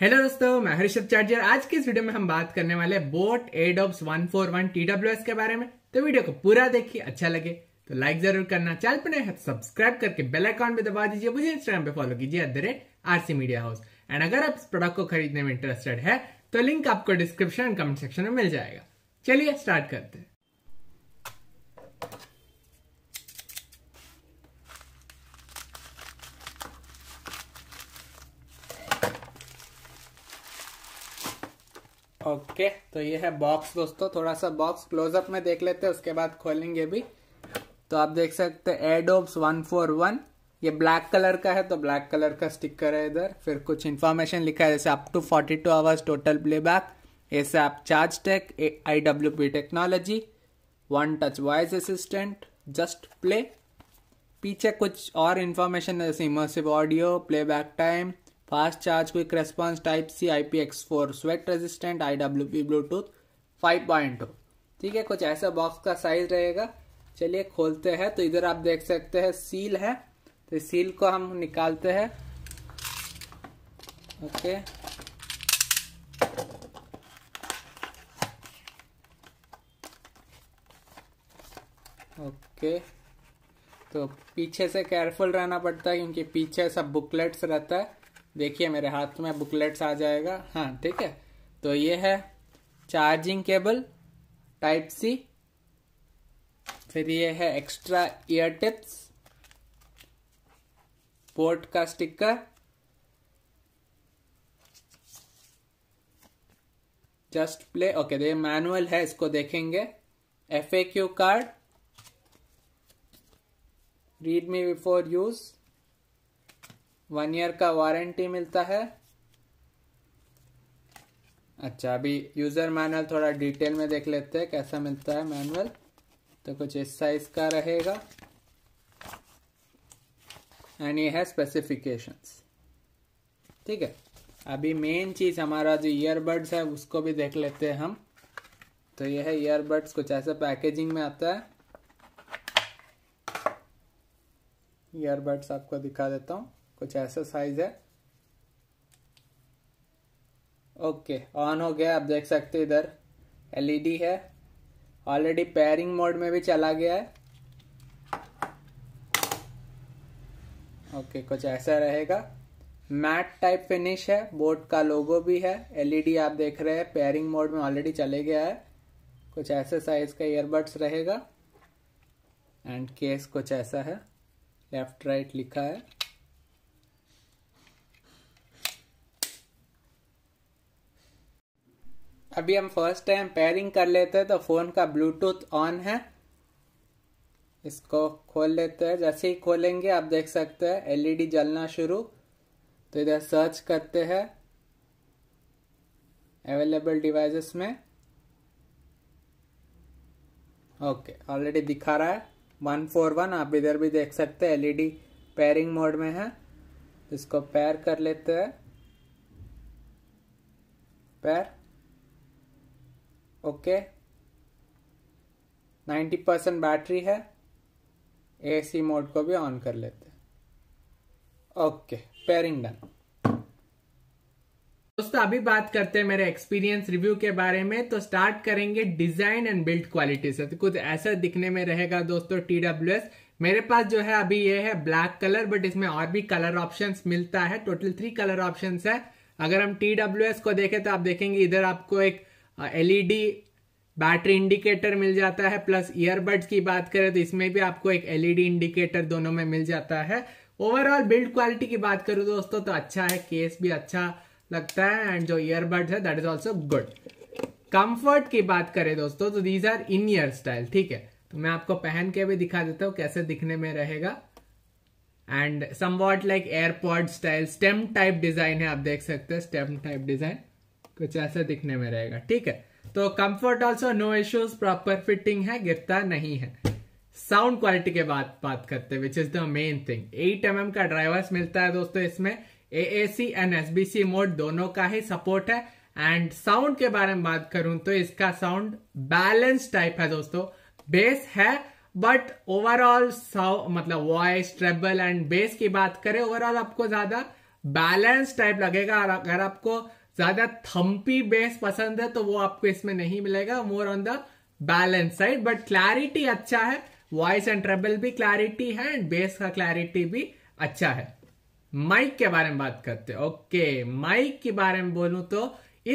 hello दोस्तों मैं Harish charger आज की इस वीडियो में हम बात करने वाले बोट एडोब्स 141 एस के बारे में तो वीडियो को पूरा देखिए अच्छा लगे तो लाइक जरूर करना चैनल पर नहीं सब्सक्राइब तो करके बेल आइकॉन पे दबा दीजिए मुझे इंस्टाग्राम पे फॉलो कीजिए at the rate RC media house and अगर आप इस प्रोडक्ट को खरीदने में इंटरेस्टेड है तो लिंक आपको डिस्क्रिप्शन कमेंट सेक्शन में मिल जाएगा चलिए स्टार्ट करते हैं ओके तो ये है बॉक्स दोस्तों थोड़ा सा बॉक्स क्लोजअप में देख लेते हैं उसके बाद खोलेंगे भी तो आप देख सकते हैं एडोब्स वन फोर वन ये ब्लैक कलर का है तो ब्लैक कलर का स्टिकर है इधर फिर कुछ इन्फॉर्मेशन लिखा है जैसे up to forty two hours total play back ASAP charge tech I W P technology one touch voice assistant just play पीछे कुछ और इन्फॉर्मेशन जैसे immersive audio play time fast charge quick response type C I P X four sweat resistant I W P Bluetooth five point हो ठीक है कुछ ऐसा box का साइज रहेगा चलिए खोलते हैं तो इधर आप देख सकते हैं सील है तो सील को हम निकालते हैं ओके ओके तो पीछे से केयरफुल रहना पड़ता है क्योंकि पीछे सब बुकलेट्स रहता है देखिए मेरे हाथ में बुकलेट्स आ जाएगा हाँ ठीक है तो ये है चार्जिंग केबल टाइप सी फिर ये है एक्स्ट्रा ईयर टिप्स पोर्ट का स्टिकर जस्ट प्ले ओके तो ये मैनुअल है इसको देखेंगे F A Q card read me before use one year का वारंटी मिलता है अच्छा अभी यूज़र मैनुअल थोड़ा डिटेल में देख लेते हैं कैसा मिलता है मैनुअल तो कुछ इस साइज का रहेगा एंड ये है स्पेसिफिकेशंस ठीक है अभी मेन चीज़ हमारा जो ईयरबड्स है उसको भी देख लेते हैं हम तो ये है ईयरबड्स कुछ ऐसा पैकेजिंग में आता है ईयरबड्स आपको दिखा देता हूँ कुछ ऐसा साइज है ओके ऑन हो गया आप देख सकते हो इधर एलईडी e है ऑलरेडी पेयरिंग मोड में भी चला गया है ओके कुछ ऐसा रहेगा मैट टाइप फिनिश है बोट का लोगो भी है एलईडी e आप देख रहे हैं पेयरिंग मोड में ऑलरेडी चले गया है कुछ ऐसे साइज का ईयरबड्स रहेगा एंड केस कुछ ऐसा है लेफ्ट राइट लिखा है अभी हम फर्स्ट टाइम पेयरिंग कर लेते हैं तो फ़ोन का ब्लूटूथ ऑन है इसको खोल लेते हैं जैसे ही खोलेंगे आप देख सकते हैं एलईडी e जलना शुरू तो इधर सर्च करते हैं अवेलेबल डिवाइसेस में ओके ऑलरेडी दिखा रहा है वन फोर वन आप इधर भी देख सकते हैं एलईडी पेयरिंग मोड में है इसको पैर कर लेते हैं pair okay ninety percent battery है एसी मोड को भी ऑन कर लेते हैं ओके पेयरिंग डन दोस्तों अभी बात करते हैं मेरे एक्सपीरियंस रिव्यू के बारे में तो स्टार्ट करेंगे डिजाइन एंड बिल्ड क्वालिटी से तो कुछ ऐसा दिखने में रहेगा दोस्तों टी डब्ल्यू एस मेरे पास जो है अभी ये है ब्लैक कलर बट इसमें और भी कलर ऑप्शन मिलता है टोटल थ्री कलर ऑप्शन है अगर हम टी एस को देखें तो आप देखेंगे इधर आपको एक एलईडी बैटरी इंडिकेटर मिल जाता है प्लस ईयरबड्स की बात करें तो इसमें भी आपको एक एलईडी इंडिकेटर e दोनों में मिल जाता है ओवरऑल बिल्ड क्वालिटी की बात करूँ दोस्तों तो अच्छा है केस भी अच्छा लगता है एंड जो ईयरबड्स है that is also good comfort की बात करें दोस्तों तो these are in ear style ठीक है तो मैं आपको पहन के भी दिखा देता हूँ कैसे दिखने में रहेगा and somewhat like AirPod style stem type design है आप देख सकते हैं स्टेम टाइप डिजाइन कुछ ऐसा दिखने में रहेगा ठीक है तो comfort also no issues proper fitting है गिरता नहीं है साउंड क्वालिटी के बाद बात करते हैं which is the main thing eight M का ड्राइवर्स मिलता है दोस्तों इसमें A A C and S B C mode दोनों का ही सपोर्ट है एंड साउंड के बारे में बात करूं तो इसका साउंड बैलेंस टाइप है दोस्तों बेस है बट ओवरऑल मतलब वॉइस ट्रेबल एंड बेस की बात करें ओवरऑल आपको ज्यादा बैलेंस टाइप लगेगा और अगर आपको ज्यादा थम्पी बेस पसंद है तो वो आपको इसमें नहीं मिलेगा more on the balance side but clarity अच्छा है वॉइस एंड ट्रेबल भी क्लैरिटी है एंड बेस का क्लैरिटी भी अच्छा है माइक के बारे में बात करते हैं ओके माइक के बारे में बोलू तो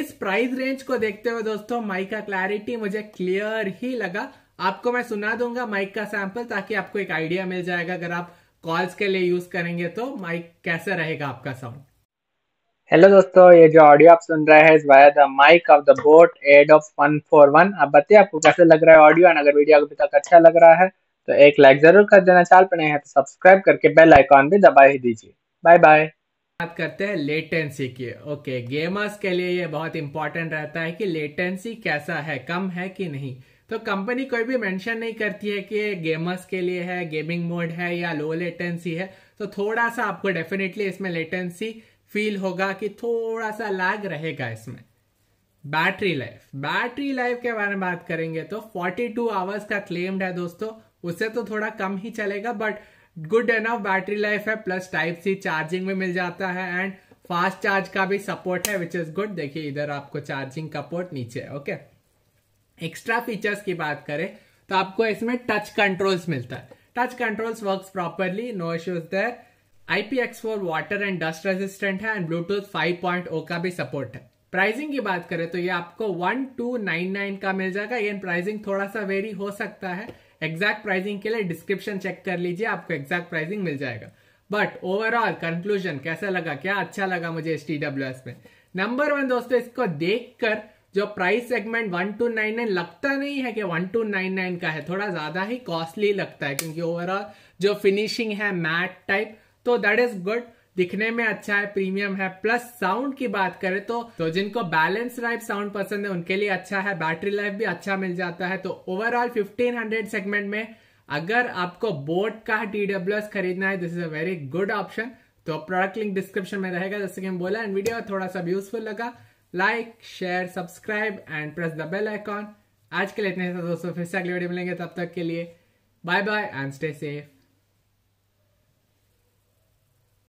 इस प्राइस रेंज को देखते हुए दोस्तों माइक का क्लैरिटी मुझे क्लियर ही लगा आपको मैं सुना दूंगा माइक का सैंपल ताकि आपको एक आइडिया मिल जाएगा अगर आप कॉल्स के लिए यूज करेंगे तो माइक कैसे रहेगा आपका साउंड हेलो दोस्तों ये जो ऑडियो आप सुन रहे हैं इस the mic of the boAt Airdopes one four one आप बताइए आपको कैसे लग रहा है ऑडियो एंड अगर वीडियो अभी तक अच्छा लग रहा है तो एक लाइक जरूर कर देना चाल पे नहीं है तो सब्सक्राइब करके बेल आइकॉन भी दबा ही दीजिए बाय बाय बात करते हैं लेटेंसी की ओके गेमर्स के लिए ये बहुत इंपॉर्टेंट रहता है कि लेटेंसी कैसा है कम है कि नहीं तो कंपनी कोई भी मेंशन नहीं करती है कि गेमर्स के लिए है गेमिंग मोड है या लो लेटेंसी है तो थोड़ा सा आपको डेफिनेटली इसमें लेटेंसी फील होगा कि थोड़ा सा लैग रहेगा इसमें बैटरी लाइफ बैटरी लाइफ के बारे में बात करेंगे तो 42 टू आवर्स का क्लेम्ड है दोस्तों उससे तो थोड़ा कम ही चलेगा but good enough battery life है प्लस टाइप सी चार्जिंग में मिल जाता है एंड फास्ट चार्ज का भी सपोर्ट है विच इज गुड देखिए इधर आपको चार्जिंग का पोर्ट नीचे ओके एक्स्ट्रा फीचर्स की बात करें तो आपको इसमें टच कंट्रोल्स मिलता है touch controls work properly no issues there IPX4 water and dust resistant है एंड ब्लूटूथ 5.0 का भी सपोर्ट है प्राइसिंग की बात करें तो ये आपको 1299 का मिल जाएगा ये प्राइसिंग थोड़ा सा वेरी हो सकता है एग्जैक्ट प्राइसिंग के लिए डिस्क्रिप्शन चेक कर लीजिए आपको एग्जैक्ट प्राइसिंग मिल जाएगा बट ओवरऑल कंक्लूजन कैसा लगा क्या अच्छा लगा मुझे एस में नंबर वन दोस्तों इसको देखकर जो प्राइस सेगमेंट 1299 लगता नहीं है कि 1299 का है थोड़ा ज्यादा ही कॉस्टली लगता है क्योंकि ओवरऑल जो फिनिशिंग है मैट टाइप तो दैट इज गुड दिखने में अच्छा है प्रीमियम है प्लस साउंड की बात करें तो तो जिनको बैलेंस लाइफ साउंड पसंद है उनके लिए अच्छा है बैटरी लाइफ भी अच्छा मिल जाता है तो ओवरऑल 1500 सेगमेंट में अगर आपको बोट का टी खरीदना है this is a very good option तो प्रोडक्ट लिंक डिस्क्रिप्शन में रहेगा जैसे कि हम बोला एंड वीडियो थोड़ा सा यूजफुल लगा like share subscribe and press the bell icon आज के लिए इतने दोस्तों फिर से अगले वीडियो मिलेंगे तब तक के लिए bye bye and stay safe